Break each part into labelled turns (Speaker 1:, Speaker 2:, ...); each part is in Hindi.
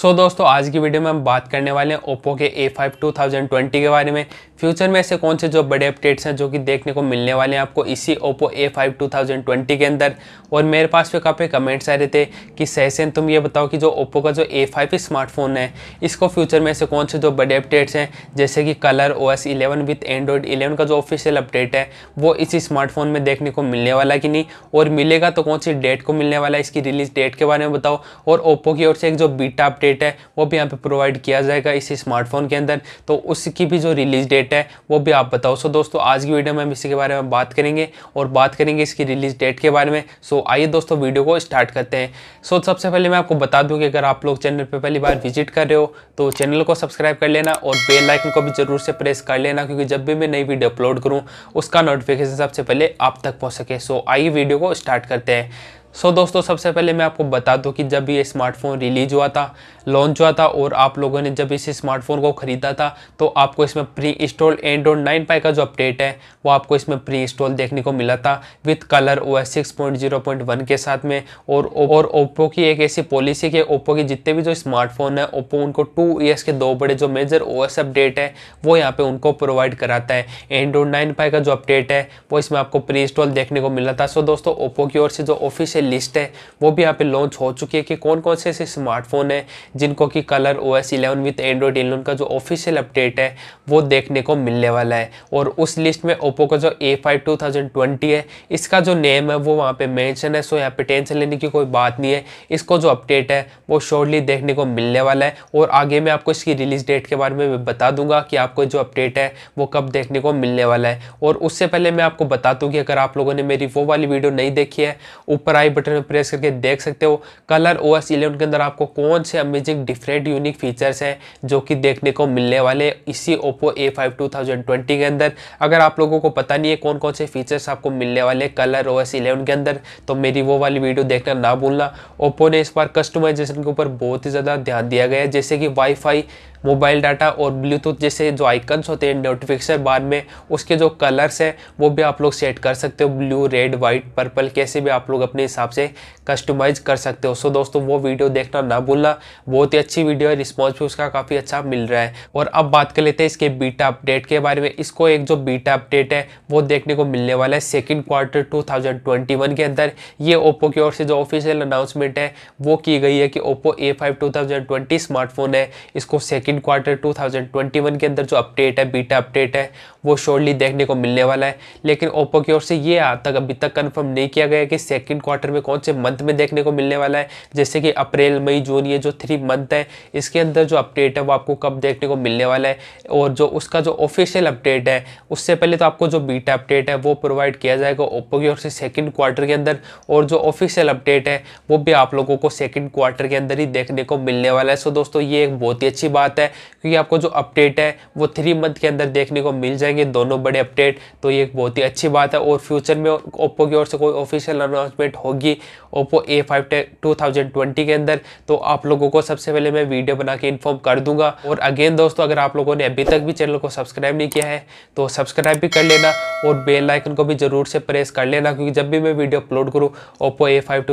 Speaker 1: सो so, दोस्तों आज की वीडियो में हम बात करने वाले हैं ओप्पो के A five two thousand twenty के बारे में फ्यूचर में ऐसे कौन से जो बड़े अपडेट्स हैं जो कि देखने को मिलने वाले हैं आपको इसी Oppo A five two thousand twenty के अंदर और मेरे पास भी काफ़ी कमेंट्स आ रहे थे कि सहसेन तुम ये बताओ कि जो ओप्पो का जो ए फाइव स्मार्टफोन है इसको फ्यूचर में ऐसे कौन से जो बड़े अपडेट्स हैं जैसे कि Color O S eleven with Android eleven का जो ऑफिशियल अपडेट है वो इसी स्मार्टफोन में देखने को मिलने वाला कि नहीं और मिलेगा तो कौन सी डेट को मिलने वाला है इसकी रिलीज डेट के बारे में बताओ और ओप्पो की ओर से एक जो बीटा अपडेट डेट है वो भी यहाँ पे प्रोवाइड किया जाएगा इसी स्मार्टफोन के अंदर तो उसकी भी जो रिलीज़ डेट है वो भी आप बताओ सो दोस्तों आज की वीडियो में हम इसी के बारे में बात करेंगे और बात करेंगे इसकी रिलीज़ डेट के बारे में सो आइए दोस्तों वीडियो को स्टार्ट करते हैं सो सबसे पहले मैं आपको बता दूँ कि अगर आप लोग चैनल पर पहली बार विजिट कर रहे हो तो चैनल को सब्सक्राइब कर लेना और बेलाइकन को भी ज़रूर से प्रेस कर लेना क्योंकि जब भी मैं नई वीडियो अपलोड करूँ उसका नोटिफिकेशन सबसे पहले आप तक पहुँच सके सो आइए वीडियो को स्टार्ट करते हैं सो so, दोस्तों सबसे पहले मैं आपको बता दूं कि जब ये स्मार्टफ़ोन रिलीज हुआ था लॉन्च हुआ था और आप लोगों ने जब इस स्मार्टफ़ोन को ख़रीदा था तो आपको इसमें pre install Android nine Pie का जो अपडेट है वो आपको इसमें प्री इंस्टॉल देखने को मिला था with Color O S six point zero point one के साथ में और और ओप्पो की एक ऐसी पॉलिसी के ओप्पो के जितने भी जो स्मार्टफ़ोन है ओप्पो उनको टू ईयर्स के दो बड़े जो मेजर ओ एस अपडेट है वो यहाँ पर उनको प्रोवाइड कराता है एंड्रॉइड नाइन पाई का जो अपडेट है वो इसमें आपको प्री इंस्टॉल देखने को मिला था सो दोस्तों ओप्पो की ओर से जो ऑफिस से लिस्ट है वो भी यहाँ पे लॉन्च हो चुकी है कि कौन कौन से ऐसे स्मार्टफोन है जिनको कि Color O S eleven with Android eleven का जो ऑफिशियल अपडेट है वो देखने को मिलने वाला है और उस लिस्ट में ओप्पो का जो A five two thousand twenty है इसका जो नेम है वो वहाँ पे मैंशन है सो यहाँ पे टेंशन लेने की कोई बात नहीं है इसको जो अपडेट है वो शॉर्टली देखने को मिलने वाला है और आगे मैं आपको इसकी रिलीज डेट के बारे में बता दूंगा कि आपको जो अपडेट है वो कब देखने को मिलने वाला है और उससे पहले मैं आपको बता दूँ कि अगर आप लोगों ने मेरी वो वाली वीडियो नहीं देखी है ऊपर आई आई बटन में प्रेस करके देख सकते हो कलर ओ एस इलेवन के अंदर आपको कौन से अमेजिंग डिफरेंट यूनिक फीचर्स हैं जो कि देखने को मिलने वाले इसी Oppo A five two thousand twenty के अंदर अगर आप लोगों को पता नहीं है कौन कौन से फीचर्स आपको मिलने वाले कलर ओ एस इलेवन के अंदर तो मेरी वो वाली वीडियो देखना ना भूलना ओप्पो ने इस बार कस्टमाइजेशन के ऊपर बहुत ही ज़्यादा ध्यान दिया गया है जैसे कि वाईफाई मोबाइल डाटा और ब्लूटूथ जैसे जो आइकन्स होते हैं नोटिफिकेशन बार में उसके जो कलर्स हैं वो भी आप लोग सेट कर सकते हो ब्लू रेड वाइट पर्पल कैसे भी आप लोग अपने हिसाब से कस्टमाइज़ कर सकते हो सो दोस्तों वो वीडियो देखना ना भूलना बहुत ही अच्छी वीडियो है रिस्पॉन्स भी उसका काफ़ी अच्छा मिल रहा है और अब बात कर लेते हैं इसके बीटा अपडेट के बारे में इसको एक जो बीटा अपडेट है वो देखने को मिलने वाला है सेकेंड क्वार्टर टू के अंदर ये ओप्पो की ओर से जो ऑफिशियल अनाउंसमेंट है वो की गई है कि ओप्पो ए फाइव स्मार्टफोन है इसको सेकेंड सेकेंड क्वार्टर 2021 के अंदर जो अपडेट है बीटा अपडेट है वो शोर्टली देखने को मिलने वाला है लेकिन ओप्पो की ओर से ये आज तक अभी तक कन्फर्म नहीं किया गया कि सेकेंड क्वार्टर में कौन से मंथ में देखने को मिलने वाला है जैसे कि अप्रैल मई जून ये जो थ्री मंथ है इसके अंदर जो अपडेट है वो आपको कब देखने को मिलने वाला है और जो उसका जो ऑफिशियल अपडेट है उससे पहले तो आपको जो बीटा अपडेट है वो प्रोवाइड किया जाएगा ओप्पो की ओर से सेकेंड क्वार्टर के अंदर और जो ऑफिशियल अपडेट है वो भी आप लोगों को सेकेंड क्वार्टर के अंदर ही देखने को मिलने वाला है सो दोस्तों ये एक बहुत ही अच्छी बात जाता है क्योंकि आपको जो अपडेट है वो थ्री मंथ के अंदर देखने को मिल जाएंगे दोनों बड़े अपडेट तो ये एक बहुत ही अच्छी बात है और फ्यूचर में ओप्पो की ओर से कोई ऑफिशियल अनाउंसमेंट होगी ओप्पो ए फाइव के अंदर तो आप लोगों को सबसे पहले मैं वीडियो बना के इन्फॉर्म कर दूंगा और अगेन दोस्तों अगर आप लोगों ने अभी तक भी चैनल को सब्सक्राइब नहीं किया है तो सब्सक्राइब भी कर लेना और बेल आइकन को भी ज़रूर से प्रेस कर लेना क्योंकि जब भी मैं वीडियो अपलोड करूँ ओप्पो ए फाइव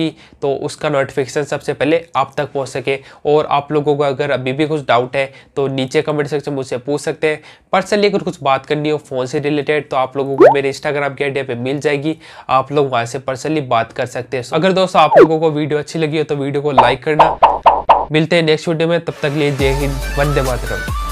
Speaker 1: की तो उसका नोटिफिकेशन सबसे पहले आप तक पहुँच सके और आप लोगों को अगर अभी भी कुछ डाउट है तो नीचे कमेंट सेक्शन मुझसे पूछ सकते हैं पर्सनली अगर कुछ बात करनी हो फ़ोन से रिलेटेड तो आप लोगों को मेरे इंस्टाग्राम के आइडिया पे मिल जाएगी आप लोग वहां से पर्सनली बात कर सकते हैं अगर दोस्तों आप लोगों को वीडियो अच्छी लगी हो तो वीडियो को लाइक करना मिलते हैं नेक्स्ट वीडियो में तब तक लिए जय हिंद वंदे मातरम